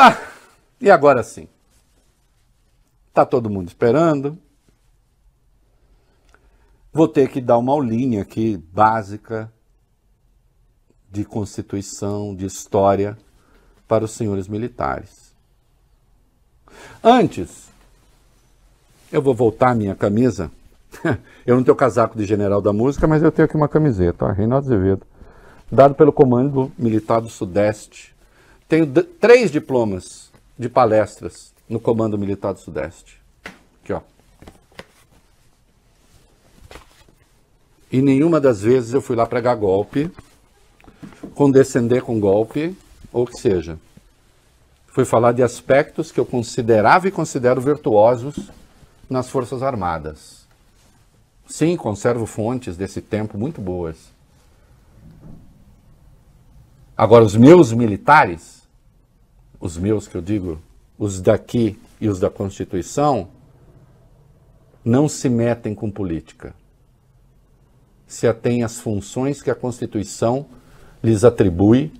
Ah, e agora sim. Está todo mundo esperando. Vou ter que dar uma aulinha aqui básica de constituição, de história para os senhores militares. Antes, eu vou voltar a minha camisa. eu não tenho casaco de general da música, mas eu tenho aqui uma camiseta, ó, Reinaldo Azevedo, dado pelo Comando Militar do Sudeste tenho três diplomas de palestras no Comando Militar do Sudeste. Aqui, ó. E nenhuma das vezes eu fui lá pregar golpe, condescender com golpe, ou que seja. Fui falar de aspectos que eu considerava e considero virtuosos nas Forças Armadas. Sim, conservo fontes desse tempo muito boas. Agora, os meus militares os meus que eu digo, os daqui e os da Constituição, não se metem com política. Se atém às funções que a Constituição lhes atribui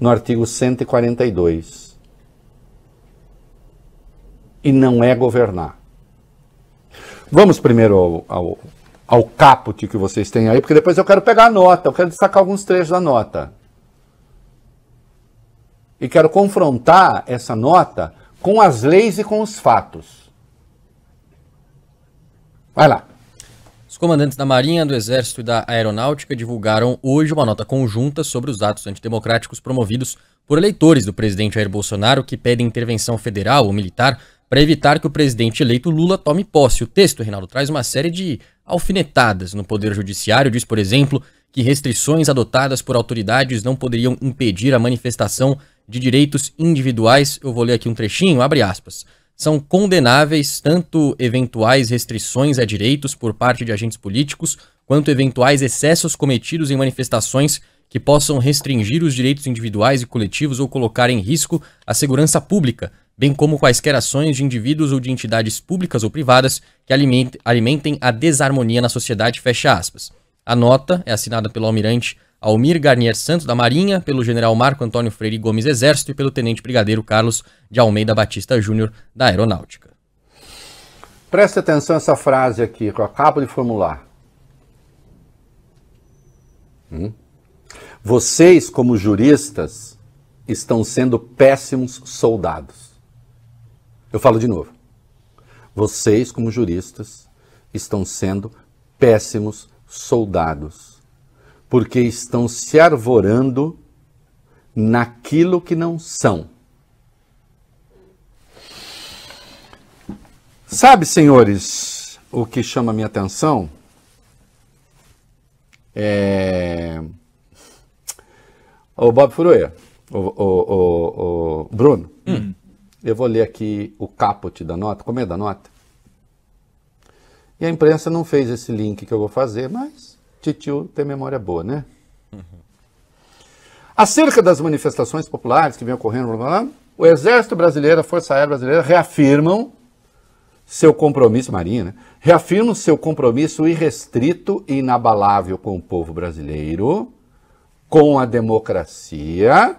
no artigo 142. E não é governar. Vamos primeiro ao, ao, ao caput que vocês têm aí, porque depois eu quero pegar a nota, eu quero destacar alguns trechos da nota e quero confrontar essa nota com as leis e com os fatos. Vai lá. Os comandantes da Marinha, do Exército e da Aeronáutica divulgaram hoje uma nota conjunta sobre os atos antidemocráticos promovidos por eleitores do presidente Jair Bolsonaro que pedem intervenção federal ou militar para evitar que o presidente eleito Lula tome posse. O texto, Reinaldo, traz uma série de alfinetadas no Poder Judiciário. Diz, por exemplo, que restrições adotadas por autoridades não poderiam impedir a manifestação de direitos individuais. Eu vou ler aqui um trechinho, abre aspas. São condenáveis tanto eventuais restrições a direitos por parte de agentes políticos, quanto eventuais excessos cometidos em manifestações que possam restringir os direitos individuais e coletivos ou colocar em risco a segurança pública, bem como quaisquer ações de indivíduos ou de entidades públicas ou privadas que alimentem a desarmonia na sociedade, fecha aspas. A nota é assinada pelo almirante Almir Garnier Santos da Marinha, pelo general Marco Antônio Freire Gomes Exército e pelo tenente brigadeiro Carlos de Almeida Batista Júnior da Aeronáutica. Preste atenção essa frase aqui que eu acabo de formular. Hum? Vocês, como juristas, estão sendo péssimos soldados. Eu falo de novo. Vocês, como juristas, estão sendo péssimos soldados porque estão se arvorando naquilo que não são. Sabe, senhores, o que chama minha atenção? É... O Bob Furuia, o, o, o, o Bruno, hum. eu vou ler aqui o caput da nota, como é da nota? E a imprensa não fez esse link que eu vou fazer, mas Titio tem memória boa, né? Uhum. Acerca das manifestações populares que vêm ocorrendo, blá, blá, blá, o Exército Brasileiro, a Força Aérea Brasileira reafirmam seu compromisso, Marinha, né? reafirmam seu compromisso irrestrito e inabalável com o povo brasileiro, com a democracia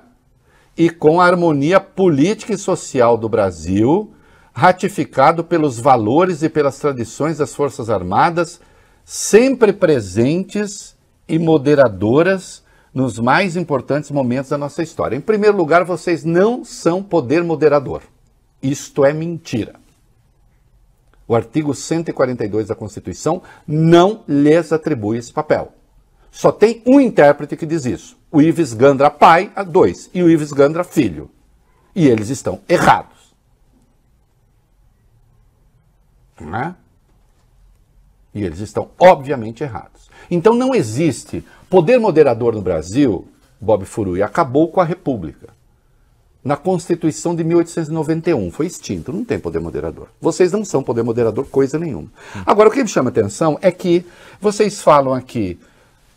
e com a harmonia política e social do Brasil, ratificado pelos valores e pelas tradições das Forças Armadas sempre presentes e moderadoras nos mais importantes momentos da nossa história. Em primeiro lugar, vocês não são poder moderador. Isto é mentira. O artigo 142 da Constituição não lhes atribui esse papel. Só tem um intérprete que diz isso. O Ives Gandra pai, a dois, e o Ives Gandra filho. E eles estão errados. Não é? E eles estão obviamente errados. Então não existe poder moderador no Brasil, Bob Furui, acabou com a República. Na Constituição de 1891, foi extinto, não tem poder moderador. Vocês não são poder moderador coisa nenhuma. Agora, o que me chama a atenção é que vocês falam aqui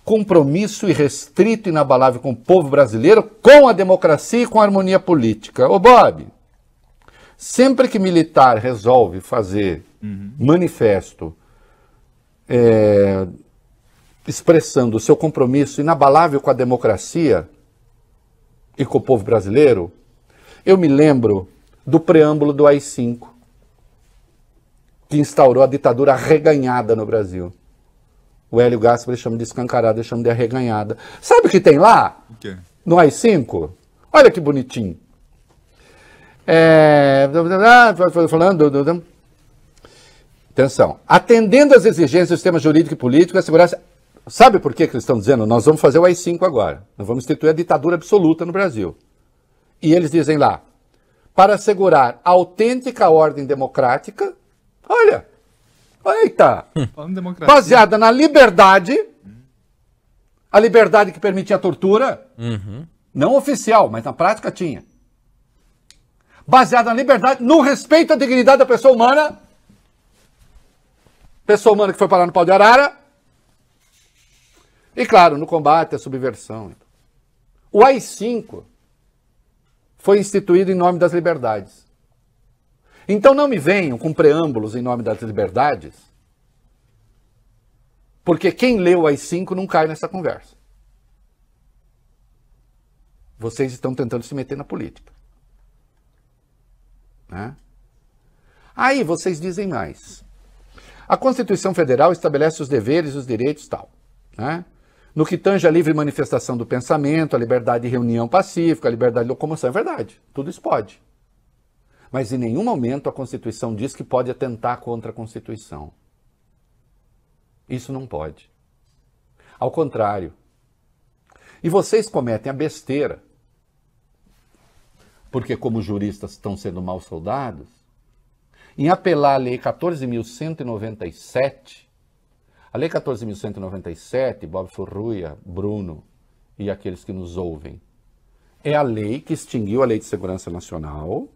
compromisso irrestrito e inabalável com o povo brasileiro, com a democracia e com a harmonia política. Ô Bob, sempre que militar resolve fazer uhum. manifesto é, expressando o seu compromisso inabalável com a democracia e com o povo brasileiro, eu me lembro do preâmbulo do AI-5, que instaurou a ditadura arreganhada no Brasil. O Hélio Gaspar chama de escancarada, chama de arreganhada. Sabe o que tem lá? O quê? No AI-5? Olha que bonitinho. É... Falando... Atenção. Atendendo às exigências do sistema jurídico e político, a segurança. Sabe por que, eles estão dizendo? Nós vamos fazer o AI-5 agora. Nós vamos instituir a ditadura absoluta no Brasil. E eles dizem lá: para assegurar a autêntica ordem democrática, olha, eita, tá. hum. baseada na liberdade, a liberdade que permitia a tortura, uhum. não oficial, mas na prática tinha. Baseada na liberdade, no respeito à dignidade da pessoa humana, pessoa humana que foi parar no pau de arara. E claro, no combate à subversão. O AI-5 foi instituído em nome das liberdades. Então não me venham com preâmbulos em nome das liberdades, porque quem leu o AI-5 não cai nessa conversa. Vocês estão tentando se meter na política. Né? Aí vocês dizem mais. A Constituição Federal estabelece os deveres, os direitos, tal. Né? No que tange a livre manifestação do pensamento, a liberdade de reunião pacífica, a liberdade de locomoção, é verdade, tudo isso pode. Mas em nenhum momento a Constituição diz que pode atentar contra a Constituição. Isso não pode. Ao contrário. E vocês cometem a besteira, porque, como juristas estão sendo mal soldados, em apelar à Lei 14.197, a Lei 14.197, Bob Furruia, Bruno e aqueles que nos ouvem, é a lei que extinguiu a Lei de Segurança Nacional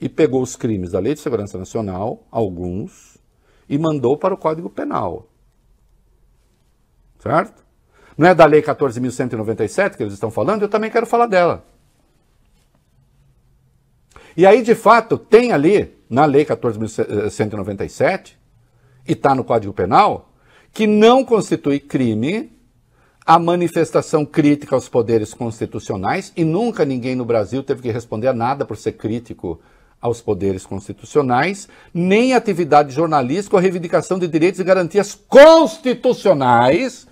e pegou os crimes da Lei de Segurança Nacional, alguns, e mandou para o Código Penal. Certo? Não é da Lei 14.197 que eles estão falando? Eu também quero falar dela. E aí, de fato, tem ali na Lei 14.197 e está no Código Penal que não constitui crime a manifestação crítica aos poderes constitucionais e nunca ninguém no Brasil teve que responder a nada por ser crítico aos poderes constitucionais, nem atividade jornalística ou reivindicação de direitos e garantias constitucionais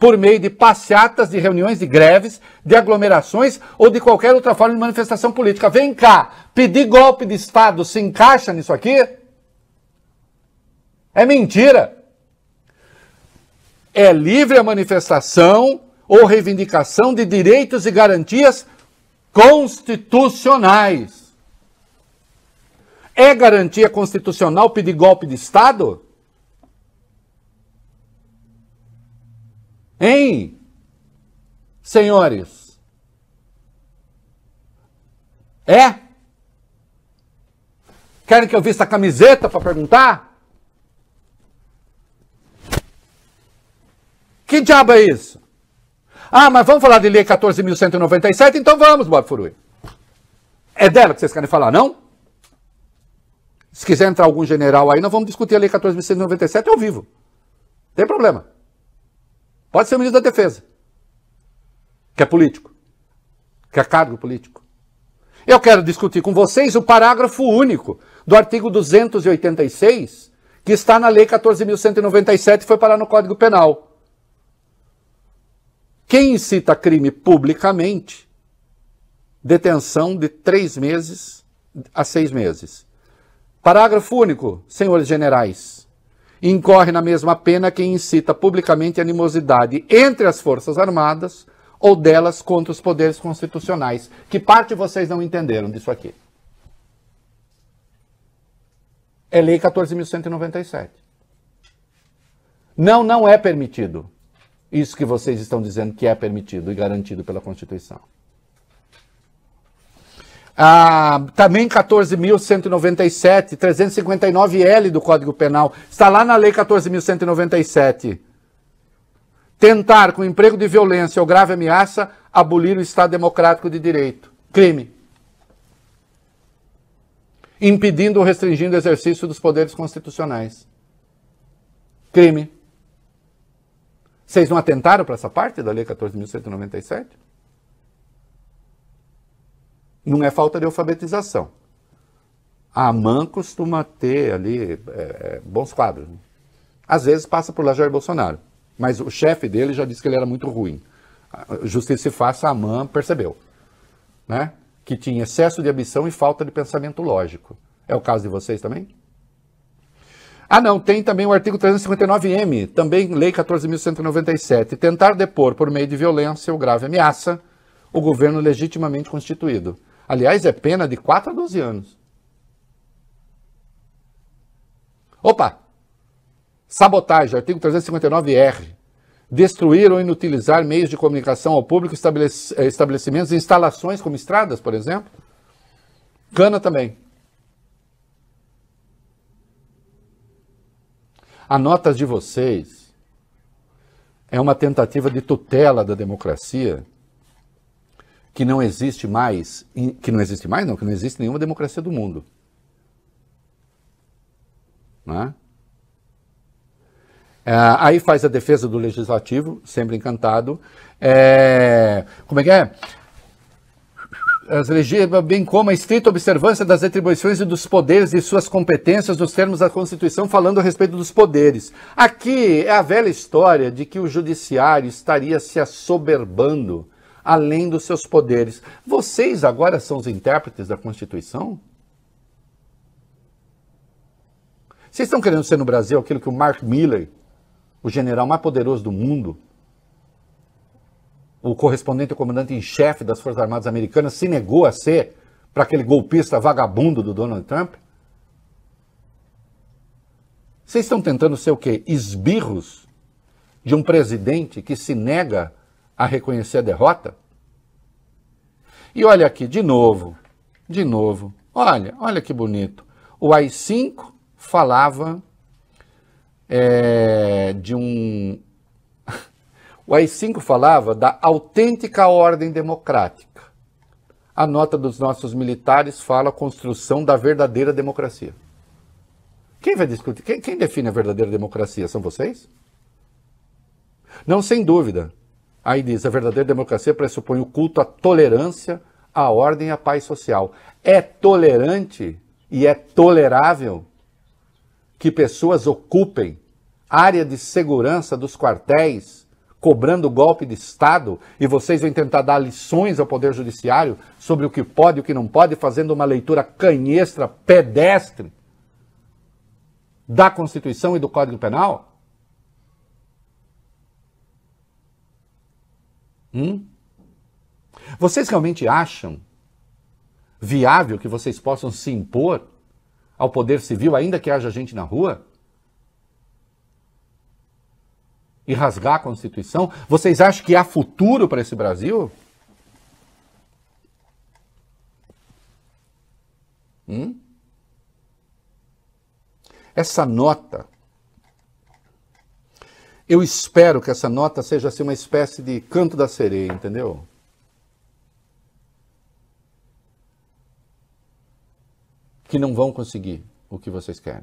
por meio de passeatas, de reuniões, de greves, de aglomerações ou de qualquer outra forma de manifestação política. Vem cá, pedir golpe de Estado se encaixa nisso aqui? É mentira. É livre a manifestação ou reivindicação de direitos e garantias constitucionais. É garantia constitucional pedir golpe de Estado? Hein? Senhores? É? Querem que eu vista a camiseta para perguntar? Que diabo é isso? Ah, mas vamos falar de lei 14.197? Então vamos, Bob Furui. É dela que vocês querem falar, não? Se quiser entrar algum general aí, nós vamos discutir a lei 14.197 ao vivo. Não tem problema. Pode ser ministro da Defesa, que é político, que é cargo político. Eu quero discutir com vocês o parágrafo único do artigo 286, que está na Lei 14.197 e foi parar no Código Penal. Quem incita crime publicamente, detenção de três meses a seis meses. Parágrafo único, senhores generais incorre na mesma pena quem incita publicamente animosidade entre as Forças Armadas ou delas contra os poderes constitucionais. Que parte vocês não entenderam disso aqui? É Lei 14.197. Não, não é permitido. Isso que vocês estão dizendo que é permitido e garantido pela Constituição. Ah, também 14.197, 359L do Código Penal. Está lá na Lei 14.197. Tentar, com emprego de violência ou grave ameaça, abolir o Estado Democrático de Direito. Crime. Impedindo ou restringindo o exercício dos poderes constitucionais. Crime. Vocês não atentaram para essa parte da Lei 14.197? não é falta de alfabetização. A AMAN costuma ter ali é, é bons quadros. Né? Às vezes passa por lá Jair Bolsonaro, mas o chefe dele já disse que ele era muito ruim. Justiça e faça, a AMAN percebeu. Né? Que tinha excesso de ambição e falta de pensamento lógico. É o caso de vocês também? Ah, não, tem também o artigo 359-M, também Lei 14.197. Tentar depor por meio de violência ou grave ameaça o governo legitimamente constituído. Aliás, é pena de 4 a 12 anos. Opa! Sabotagem, artigo 359-R. Destruir ou inutilizar meios de comunicação ao público, eh, estabelecimentos e instalações como estradas, por exemplo. Cana também. A nota de vocês é uma tentativa de tutela da democracia que não existe mais, que não existe mais, não, que não existe nenhuma democracia do mundo. Né? É, aí faz a defesa do legislativo, sempre encantado. É, como é que é? As legias, bem como a estrita observância das atribuições e dos poderes e suas competências nos termos da Constituição, falando a respeito dos poderes. Aqui é a velha história de que o judiciário estaria se assoberbando além dos seus poderes. Vocês agora são os intérpretes da Constituição? Vocês estão querendo ser no Brasil aquilo que o Mark Miller, o general mais poderoso do mundo, o correspondente e comandante em chefe das Forças Armadas Americanas, se negou a ser para aquele golpista vagabundo do Donald Trump? Vocês estão tentando ser o quê? Esbirros de um presidente que se nega a reconhecer a derrota? E olha aqui, de novo, de novo, olha, olha que bonito. O AI-5 falava é, de um. O AI-5 falava da autêntica ordem democrática. A nota dos nossos militares fala a construção da verdadeira democracia. Quem vai discutir? Quem, quem define a verdadeira democracia? São vocês? Não, sem dúvida. Aí diz: a verdadeira democracia pressupõe o culto à tolerância, à ordem e à paz social. É tolerante e é tolerável que pessoas ocupem área de segurança dos quartéis cobrando golpe de Estado e vocês vêm tentar dar lições ao Poder Judiciário sobre o que pode e o que não pode, fazendo uma leitura canhestra, pedestre da Constituição e do Código Penal? Hum? Vocês realmente acham viável que vocês possam se impor ao poder civil, ainda que haja gente na rua? E rasgar a Constituição? Vocês acham que há futuro para esse Brasil? Hum? Essa nota eu espero que essa nota seja assim uma espécie de canto da sereia, entendeu? Que não vão conseguir o que vocês querem.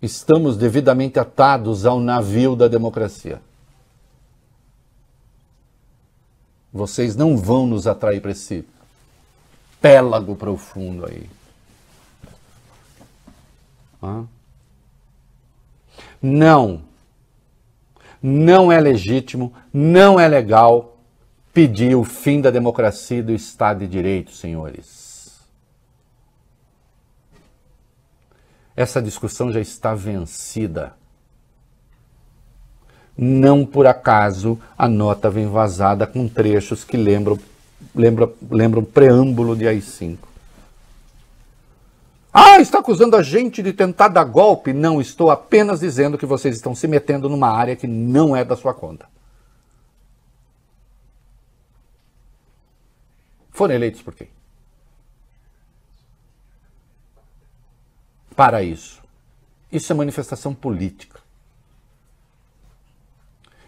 Estamos devidamente atados ao navio da democracia. Vocês não vão nos atrair para esse pélago profundo aí. Não, não é legítimo, não é legal pedir o fim da democracia e do Estado de Direito, senhores. Essa discussão já está vencida. Não por acaso a nota vem vazada com trechos que lembram, lembram, lembram preâmbulo de AI-5. Ah, está acusando a gente de tentar dar golpe? Não, estou apenas dizendo que vocês estão se metendo numa área que não é da sua conta. Foram eleitos por quê? Para isso. Isso é manifestação política.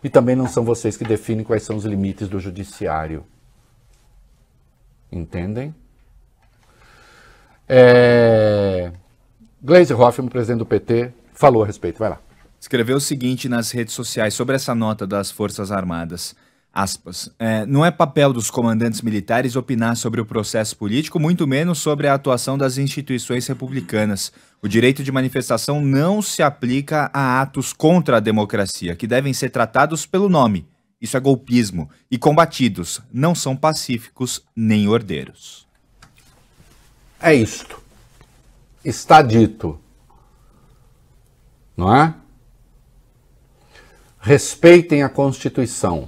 E também não são vocês que definem quais são os limites do judiciário. Entendem? É... Glaze Hoffman, presidente do PT, falou a respeito. Vai lá. Escreveu o seguinte nas redes sociais sobre essa nota das Forças Armadas. Aspas. É, não é papel dos comandantes militares opinar sobre o processo político, muito menos sobre a atuação das instituições republicanas. O direito de manifestação não se aplica a atos contra a democracia, que devem ser tratados pelo nome. Isso é golpismo. E combatidos não são pacíficos nem ordeiros é isto. Está dito. Não é? Respeitem a Constituição.